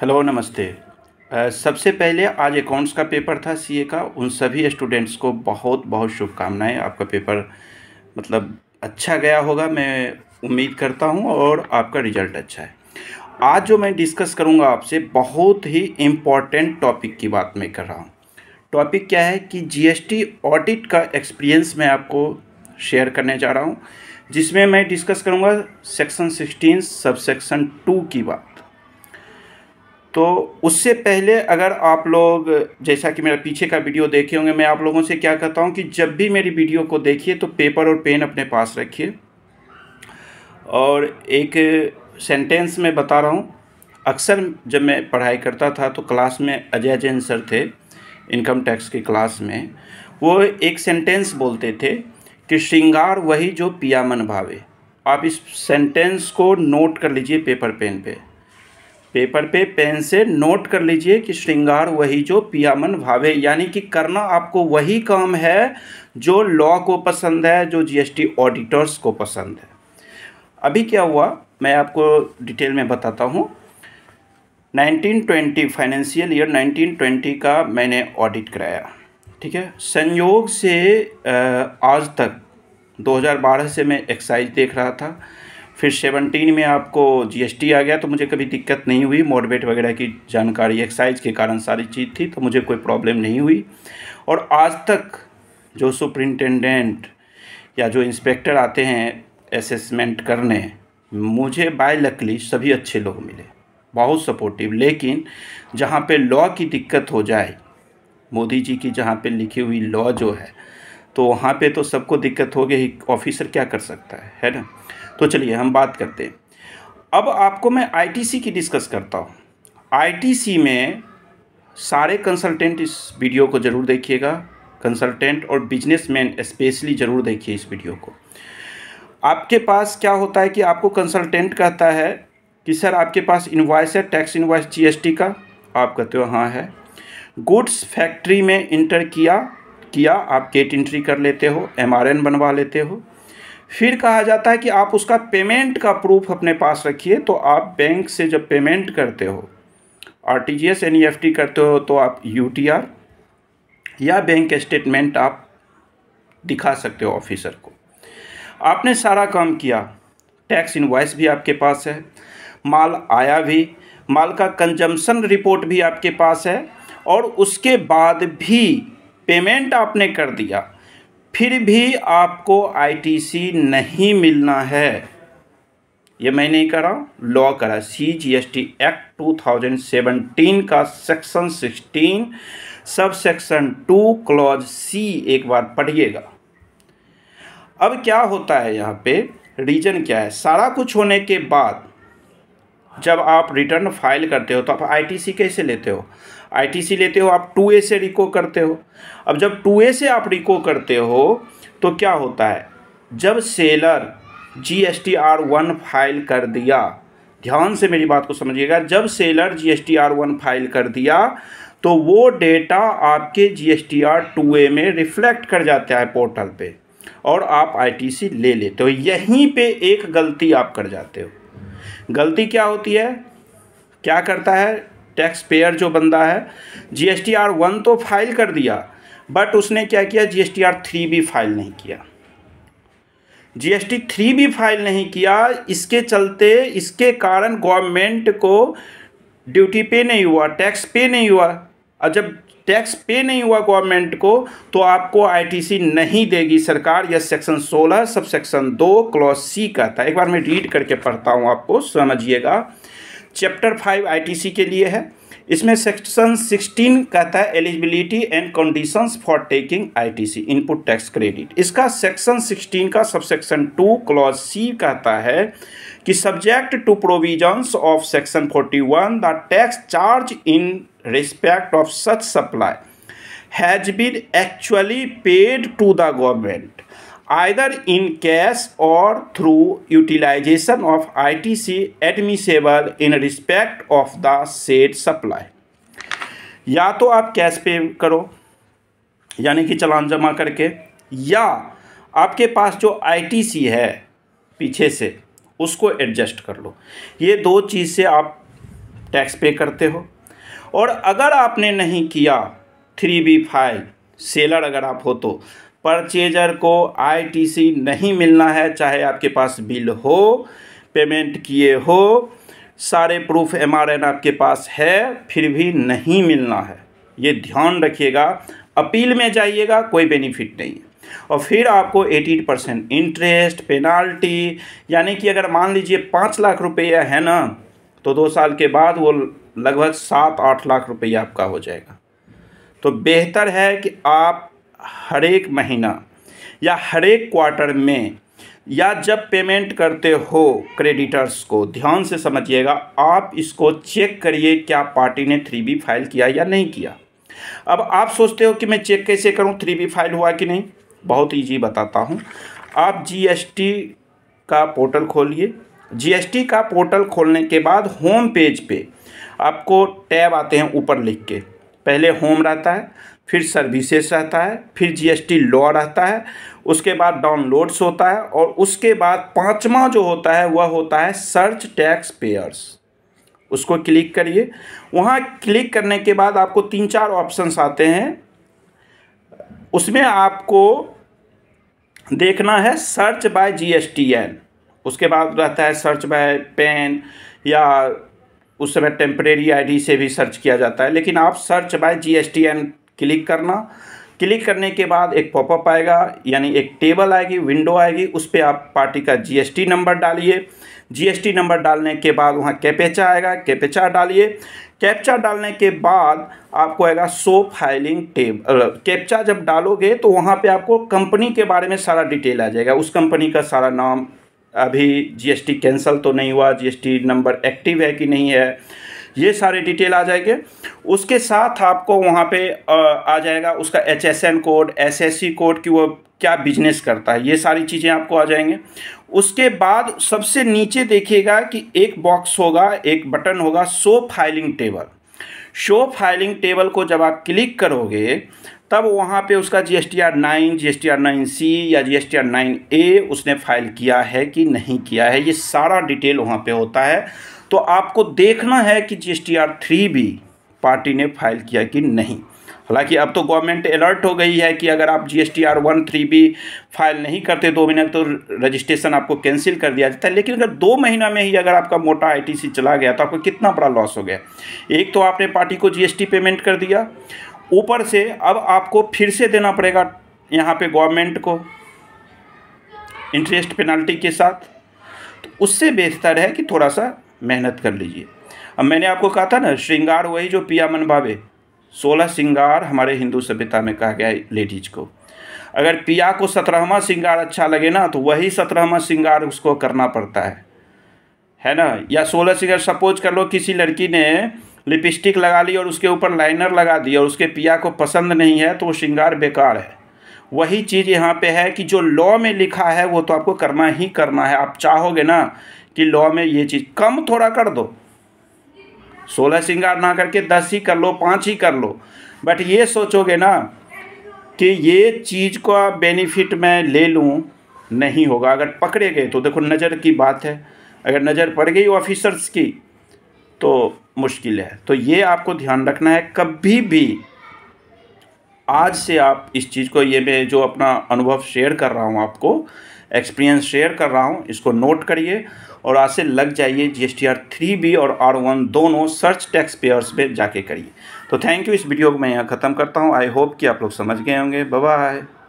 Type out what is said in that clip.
hello नमस्ते सबसे पहले आज अकाउंट्स का पेपर था सीए का उन सभी स्टूडेंट्स को बहुत बहुत शुभकामनाएं आपका पेपर मतलब अच्छा गया होगा मैं उम्मीद करता हूं और आपका रिजल्ट अच्छा है आज जो मैं डिस्कस करूंगा आपसे बहुत ही इम्पॉर्टेंट टॉपिक की बात मैं कर रहा हूं टॉपिक क्या है कि जीएसटी ऑडिट का एक्सपीरियंस मैं आपको शेयर करने जा रहा हूँ जिसमें मैं डिस्कस करूँगा section sixteen sub section two की बात तो उससे पहले अगर आप लोग जैसा कि मेरा पीछे का वीडियो देखे होंगे मैं आप लोगों से क्या कहता हूँ कि जब भी मेरी वीडियो को देखिए तो पेपर और पेन अपने पास रखिए और एक सेंटेंस में बता रहा हूँ अक्सर जब मैं पढ़ाई करता था तो क्लास में अजय जैन सर थे इनकम टैक्स की क्लास में वो एक सेंटेंस बोलते थे कि श्रृंगार वही जो पिया मन भावे आप इस सेंटेंस को नोट कर लीजिए पेपर पेन पे पेपर पे पेन से नोट कर लीजिए कि श्रृंगार वही जो पियामन भावे यानी कि करना आपको वही काम है जो लॉ को पसंद है जो जीएसटी ऑडिटर्स को पसंद है अभी क्या हुआ मैं आपको डिटेल में बताता हूँ 1920 फाइनेंशियल ईयर 1920 का मैंने ऑडिट कराया ठीक है संयोग से आज तक 2012 से मैं एक्साइज देख रहा था फिर सेवनटीन में आपको जीएसटी आ गया तो मुझे कभी दिक्कत नहीं हुई मॉडरेट वगैरह की जानकारी एक्साइज के कारण सारी चीज़ थी तो मुझे कोई प्रॉब्लम नहीं हुई और आज तक जो सुप्रिंटेंडेंट या जो इंस्पेक्टर आते हैं असेसमेंट करने मुझे बाय लकली सभी अच्छे लोग मिले बहुत सपोर्टिव लेकिन जहाँ पे लॉ की दिक्कत हो जाए मोदी जी की जहाँ पे लिखी हुई लॉ जो है तो वहाँ पे तो सबको दिक्कत हो गई ऑफिसर क्या कर सकता है है ना तो चलिए हम बात करते हैं अब आपको मैं आईटीसी की डिस्कस करता हूँ आईटीसी में सारे कंसल्टेंट इस वीडियो को ज़रूर देखिएगा कंसल्टेंट और बिजनेसमैन स्पेशली ज़रूर देखिए इस वीडियो को आपके पास क्या होता है कि आपको कंसल्टेंट कहता है कि सर आपके पास इन्वाइस है टैक्स इन्वाइस जीएसटी का आप कहते हो हाँ है गुड्स फैक्ट्री में इंटर किया किया आप गेट इंट्री कर लेते हो एम बनवा लेते हो फिर कहा जाता है कि आप उसका पेमेंट का प्रूफ अपने पास रखिए तो आप बैंक से जब पेमेंट करते हो R T G S N E F T करते हो तो आप यू टी आर या बैंक स्टेटमेंट आप दिखा सकते हो ऑफिसर को आपने सारा काम किया टैक्स इन्वाइस भी आपके पास है माल आया भी माल का कंजम्पशन रिपोर्ट भी आपके पास है और उसके बाद भी पेमेंट आपने कर दिया फिर भी आपको आईटीसी नहीं मिलना है ये मैं नहीं करा लॉ करा C G S T act 2017 का सेक्शन 16 सब सेक्शन टू क्लॉज सी एक बार पढ़िएगा अब क्या होता है यहाँ पे रीजन क्या है सारा कुछ होने के बाद जब आप रिटर्न फाइल करते हो तो आप आईटीसी कैसे लेते हो आईटीसी लेते हो आप टू ए से रिको करते हो अब जब टू ए से आप रिको करते हो तो क्या होता है जब seller G S T R one file कर दिया ध्यान से मेरी बात को समझिएगा जब seller G S T R one file कर दिया तो वो डेटा आपके G S T R two A में रिफ्लेक्ट कर जाता है पोर्टल पे और आप आई टी सी ले लेते हो यहीं पे एक गलती आप कर जाते हो गलती क्या होती है क्या करता है टैक्स पेयर जो बंदा है G S T R one तो फाइल कर दिया बट उसने क्या किया G S T R three भी फाइल नहीं किया जी एस टी थ्री भी फाइल नहीं किया इसके चलते इसके कारण गवर्नमेंट को ड्यूटी पे नहीं हुआ टैक्स पे नहीं हुआ और जब टैक्स पे नहीं हुआ गवर्नमेंट को तो आपको आईटीसी नहीं देगी सरकार यह section 16 sub section 2 clause C कहता है एक बार मैं रीड करके पढ़ता हूँ आपको समझिएगा चैप्टर फाइव आईटीसी के लिए है इसमें सेक्शन 16 कहता है eligibility and conditions for taking ITC input tax credit इसका सेक्शन 16 का सब सेक्शन टू क्लॉज सी कहता है कि subject to provisions of section 41 one the tax charge in respect of such supply has been actually paid to the government either in cash or through utilization of ITC admissible in respect of the said supply या तो आप cash पे करो यानी कि चलान जमा करके या आपके पास जो आईटीसी है पीछे से उसको एडजस्ट कर लो ये दो चीज़ से आप टैक्स पे करते हो और अगर आपने नहीं किया थ्री बी फाइव सेलर अगर आप हो तो परचेजर को आईटीसी नहीं मिलना है चाहे आपके पास बिल हो पेमेंट किए हो सारे प्रूफ एमआरएन आपके पास है फिर भी नहीं मिलना है ये ध्यान रखिएगा अपील में जाइएगा कोई बेनिफिट नहीं है और फिर आपको 18 परसेंट इंटरेस्ट पेनाल्टी यानी कि अगर मान लीजिए पाँच लाख रुपया है ना तो दो साल के बाद वो लगभग सात आठ लाख रुपया आपका हो जाएगा तो बेहतर है कि आप हर एक महीना या हर एक क्वार्टर में या जब पेमेंट करते हो क्रेडिटर्स को ध्यान से समझिएगा आप इसको चेक करिए क्या पार्टी ने थ्री बी फाइल किया या नहीं किया अब आप सोचते हो कि मैं चेक कैसे करूं थ्री बी फाइल हुआ कि नहीं बहुत ईजी बताता हूं आप जीएसटी का पोर्टल खोलिए जीएसटी का पोर्टल खोलने के बाद होम पेज पे आपको टैब आते हैं ऊपर लिख के पहले होम रहता है फिर सर्विसेस रहता है फिर जीएसटी लॉ रहता है उसके बाद डाउनलोड्स होता है और उसके बाद पांचवा जो होता है वह होता है सर्च टैक्स पेयर्स उसको क्लिक करिए वहाँ क्लिक करने के बाद आपको तीन चार ऑप्शंस आते हैं उसमें आपको देखना है सर्च बाय जीएसटीएन उसके बाद रहता है सर्च बाय पेन या उस समय टेम्परेरी आईडी से भी सर्च किया जाता है लेकिन आप सर्च बाय जी क्लिक करना क्लिक करने के बाद एक पॉपअप आएगा यानी एक टेबल आएगी विंडो आएगी उस पर आप पार्टी का जीएसटी नंबर डालिए जीएसटी नंबर डालने के बाद वहाँ कैपेचा आएगा कैपेचा डालिए कैप्चा डालने के बाद आपको आएगा सो फाइलिंग टेब कैप्चा जब डालोगे तो वहाँ पे आपको कंपनी के बारे में सारा डिटेल आ जाएगा उस कंपनी का सारा नाम अभी जीएसटी कैंसिल तो नहीं हुआ जीएसटी नंबर एक्टिव है कि नहीं है ये सारे डिटेल आ जाएंगे उसके साथ आपको वहाँ पे आ जाएगा उसका H S code S S C code कि वो क्या बिजनेस करता है ये सारी चीज़ें आपको आ जाएंगे उसके बाद सबसे नीचे देखिएगा कि एक बॉक्स होगा एक बटन होगा show filing table show filing table को जब आप क्लिक करोगे तब वहाँ पे उसका G S T R nine G S T R nine C या G S T R nine A उसने फाइल किया है कि नहीं किया है ये सारा डिटेल वहाँ पे होता है तो आपको देखना है कि G S T R three भी पार्टी ने फाइल किया कि नहीं हालांकि अब तो गवर्नमेंट अलर्ट हो गई है कि अगर आप G S T R one three भी फाइल नहीं करते दो महीने तो रजिस्ट्रेशन आपको कैंसिल कर दिया जाता है लेकिन अगर दो महीना में ही अगर आपका मोटा आई टी सी चला गया तो आपको कितना बड़ा लॉस हो गया एक तो आपने पार्टी को जी एस टी पेमेंट कर दिया ऊपर से अब आपको फिर से देना पड़ेगा यहाँ पे गवर्नमेंट को इंटरेस्ट पेनल्टी के साथ तो उससे बेहतर है कि थोड़ा सा मेहनत कर लीजिए अब मैंने आपको कहा था ना श्रृंगार वही जो पिया मन भावे सोलह श्रृंगार हमारे हिंदू सभ्यता में कहा गया लेडीज को अगर पिया को सत्रहवा श्रृंगार अच्छा लगे ना तो वही सत्रहवा श्रृंगार उसको करना पड़ता है है ना या सोलह श्रृंगार सपोज कर लो किसी लड़की ने लिपस्टिक लगा ली और उसके ऊपर लाइनर लगा दिया और उसके पिया को पसंद नहीं है तो वो श्रृंगार बेकार है वही चीज़ यहाँ पे है कि जो लॉ में लिखा है वो तो आपको करना ही करना है आप चाहोगे ना कि लॉ में ये चीज़ कम थोड़ा कर दो सोलह श्रृंगार ना करके दस ही कर लो पाँच ही कर लो बट ये सोचोगे ना कि ये चीज़ का बेनिफिट मैं ले लूँ नहीं होगा अगर पकड़े गए तो देखो नज़र की बात है अगर नज़र पड़ गई ऑफिसर्स की तो मुश्किल है तो ये आपको ध्यान रखना है कभी भी आज से आप इस चीज़ को ये मैं जो अपना अनुभव शेयर कर रहा हूँ आपको एक्सपीरियंस शेयर कर रहा हूँ इसको नोट करिए और आज से लग जाइए G S T R three B और आर वन दोनों सर्च टैक्स पेयर्स पर जाके करिए तो थैंक यू इस वीडियो को मैं यहाँ ख़त्म करता हूँ आई होप कि आप लोग समझ गए होंगे बाय